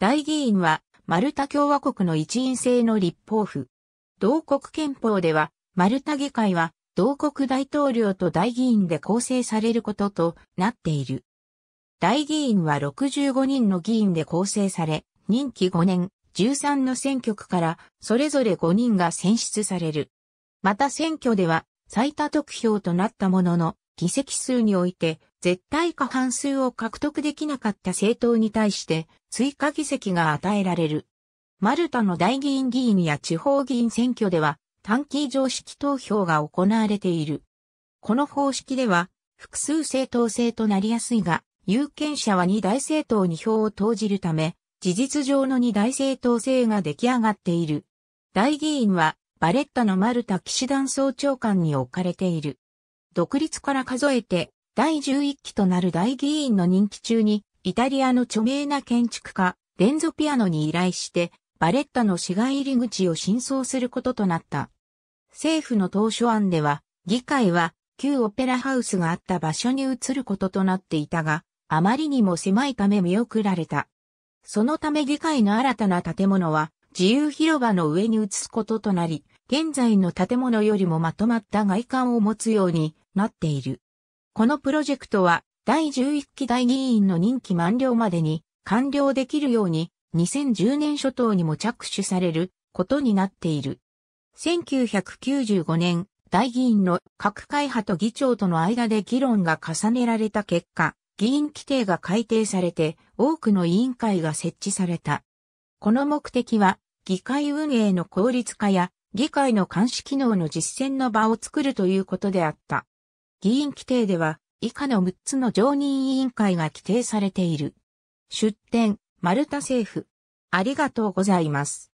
大議員は、マルタ共和国の一員制の立法府。同国憲法では、マルタ議会は、同国大統領と大議員で構成されることとなっている。大議員は65人の議員で構成され、任期5年、13の選挙区から、それぞれ5人が選出される。また選挙では、最多得票となったものの、議席数において、絶対過半数を獲得できなかった政党に対して追加議席が与えられる。マルタの大議員議員や地方議員選挙では短期常識投票が行われている。この方式では複数政党制となりやすいが、有権者は二大政党に票を投じるため、事実上の二大政党制が出来上がっている。大議員はバレッタのマルタ騎士団総長官に置かれている。独立から数えて第11期となる大議員の任期中に、イタリアの著名な建築家、レンゾピアノに依頼して、バレッタの市街入り口を新装することとなった。政府の当初案では、議会は旧オペラハウスがあった場所に移ることとなっていたが、あまりにも狭いため見送られた。そのため議会の新たな建物は自由広場の上に移すこととなり、現在の建物よりもまとまった外観を持つようになっている。このプロジェクトは第11期大議員の任期満了までに完了できるように2010年初頭にも着手されることになっている。1995年、大議員の各会派と議長との間で議論が重ねられた結果、議員規定が改定されて多くの委員会が設置された。この目的は、議会運営の効率化や議会の監視機能の実践の場を作るということであった。議員規定では、以下の6つの常任委員会が規定されている。出展、マルタ政府。ありがとうございます。